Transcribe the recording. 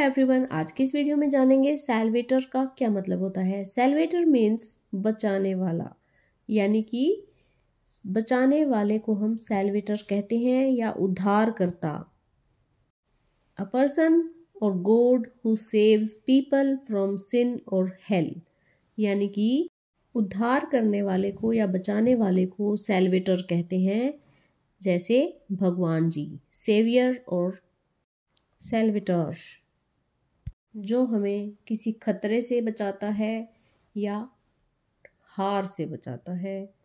everyone आज की इस वीडियो में जानेंगे सेल्वेटर का क्या मतलब होता है सेल्वेटर मीन्स बचाने वाला यानी कि बचाने वाले को हम सेल्वेटर कहते हैं या उद्धारकर्ता अ पर्सन और God who saves people from sin और हेल यानी कि उद्धार करने वाले को या बचाने वाले को सेल्वेटर कहते हैं जैसे भगवान जी सेवियर और सेल्वेटर जो हमें किसी खतरे से बचाता है या हार से बचाता है